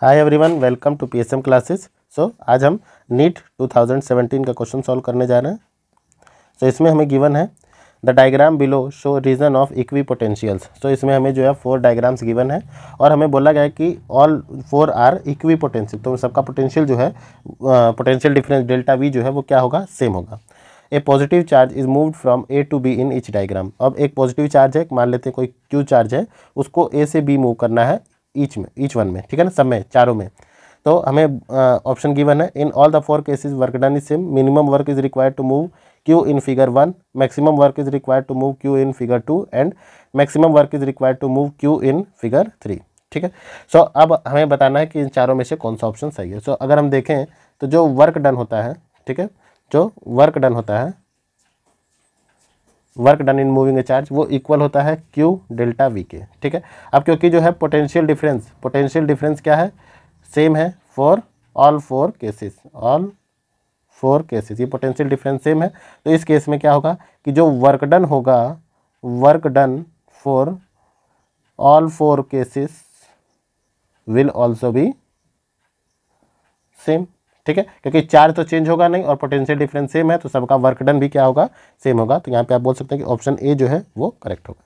hi everyone welcome to PSM classes so आज हम NEET 2017 का क्वेश्चन सॉल्व करने जा रहे हैं सो so, इसमें हमें गिवन है the diagram below show region of equipotentials so इसमें हमें जो है फोर डायग्राम्स गिवन है और हमें बोला गया है कि all four are equipotential तो सबका पोटेंशियल जो है पोटेंशियल डिफरेंस डेल्टा वी जो है वो क्या होगा सेम होगा a positive charge is moved from A to B in each diagram अब एक पॉजिटिव चार्ज है मान लेते हैं कोई क्यू चार्ज है उसको ए से बी मूव करना है ईच में ईच वन में ठीक है ना सब में चारों में तो हमें ऑप्शन गिवन है in all the four cases work done is same minimum work is required to move q in figure one maximum work is required to move q in figure two and maximum work is required to move q in figure three ठीक है सो अब हमें बताना है कि इन चारों में से कौन सा ऑप्शन सही है सो so, अगर हम देखें तो जो वर्क डन होता है ठीक है जो वर्क डन होता है work done in moving a charge वो इक्वल होता है क्यू डेल्टा वी के ठीक है अब क्योंकि जो है पोटेंशियल डिफरेंस पोटेंशियल डिफरेंस क्या है सेम है for all four cases all four cases ये पोटेंशियल डिफरेंस सेम है तो इस केस में क्या होगा कि जो वर्क डन होगा work done for all four cases will also be same ठीक है क्योंकि चार्ज तो चेंज होगा नहीं और पोटेंशियल डिफरेंस सेम है तो सबका वर्क डन भी क्या होगा सेम होगा तो यहाँ पे आप बोल सकते हैं कि ऑप्शन ए जो है वो करेक्ट होगा